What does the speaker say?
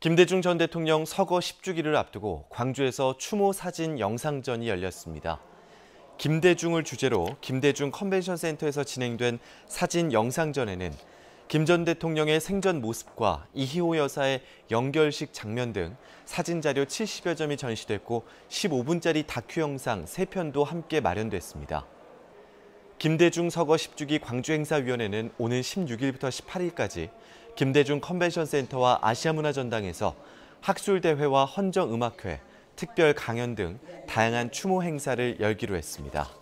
김대중 전 대통령 서거 10주기를 앞두고 광주에서 추모 사진 영상전이 열렸습니다. 김대중을 주제로 김대중 컨벤션 센터에서 진행된 사진 영상전에는 김 전 대통령의 생전 모습과 이희호 여사의 연결식 장면 등 사진 자료 70여 점이 전시됐고 15분짜리 다큐 영상 3편도 함께 마련됐습니다. 김대중 서거 10주기 광주행사위원회는 오는 16일부터 18일까지 김대중 컨벤션센터와 아시아문화전당에서 학술대회와 헌정음악회, 특별 강연 등 다양한 추모 행사를 열기로 했습니다.